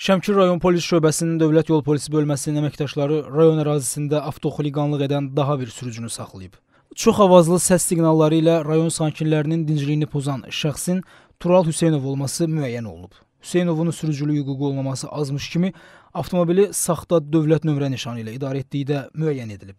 Şəmkir rayon polis şöbəsinin Dövlət Yol Polisi bölməsinin əməkdaşları rayon ərazisində avtoxuliqanlıq edən daha bir sürücünü saxlayıb. Çox avazlı səs siqnalları ilə rayon sakinlərinin dincliyini pozan şəxsin Tural Hüseynov olması müəyyən olunub. Hüseynovun sürücülük hüququ olmaması azmış kimi avtomobili saxta dövlət nömrə nişanı ilə idarə etdiyi də müəyyən edilib.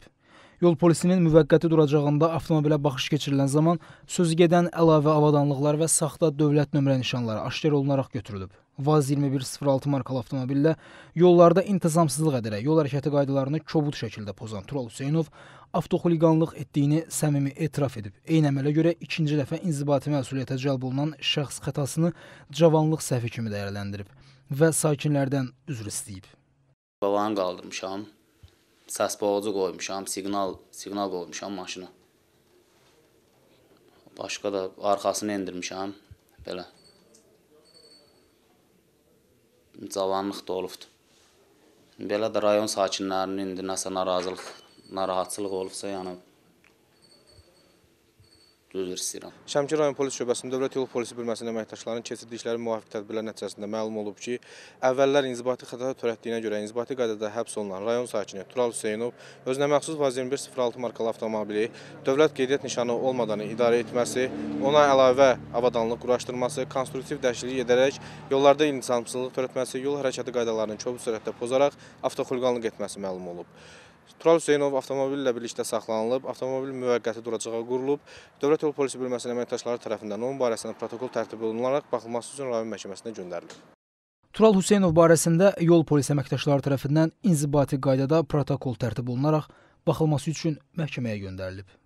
Yol polisinin müvəqqəti duracağında avtomobilə baxış keçirilən zaman sözü gedən əlavə avadanlıqlar və saxta dövlət nömrə nişanları aşkar olunaraq götürülüb. Vaz 2106 markalı avtomobillə yollarda intizamsızlıq edərək yol hərəkəti qaydalarını kobud şəkildə pozan Tural Hüseynov avtoxuliqanlıq etdiyini səmimi etiraf edib. Eyni əmələ görə ikinci dəfə inzibati məsuliyyətə cəlb olunan şəxs xətasını cavanlıq səhvi kimi dəyərləndirib və sakinlərdən üzr istəyib. Balanı qaldırmışam səs boğucu qoymuşam, siqnal, siqnal qoymuşam maşına. Başqa da arxasını endirmişəm, belə. Cavanlıq dolubdur. Belə də rayon sakinlərinin indi nəsə narazılıq, narahatçılıq olubsa, yəni dözür istəyirəm. Şəmkir rayon polis şöbəsinin Dövlət Yol Polisi bölməsinin əməkdaşlarının keçirdikləri müvafiq tədbirlər nəticəsində məlum olub ki, əvvəllər inzibati xətada törətdiyinə görə inzibati qaydada həbs olunan rayon sakini Tural Hüseynov özünə məxsus VAZ 2106 markalı avtomobili dövlət qeydiyyat nişanı olmadan idarə etməsi, ona əlavə avadanlıq quraşdırması, konstruktiv dəyişiklik edərək yollarda insansızlıq törətməsi, yol hərəkəti qaydalarını kobud sürətdə pozaraq avtoxulqanlıq etməsi məlum olub. Tural Hüseynov avtomobillə birlikdə saxlanılıb, avtomobil müvəqqəti duracağa qurulub. Dövlət Yol Polisi bölməsinin əməkdaşları tərəfindən onun barəsində protokol tərtib olunaraq baxılması üçün rayon məhkəməsinə göndərilib. Tural Hüseynov barəsində yol polisi əməkdaşları tərəfindən inzibati qaydada protokol tərtib olunaraq baxılması üçün məhkəməyə göndərilib.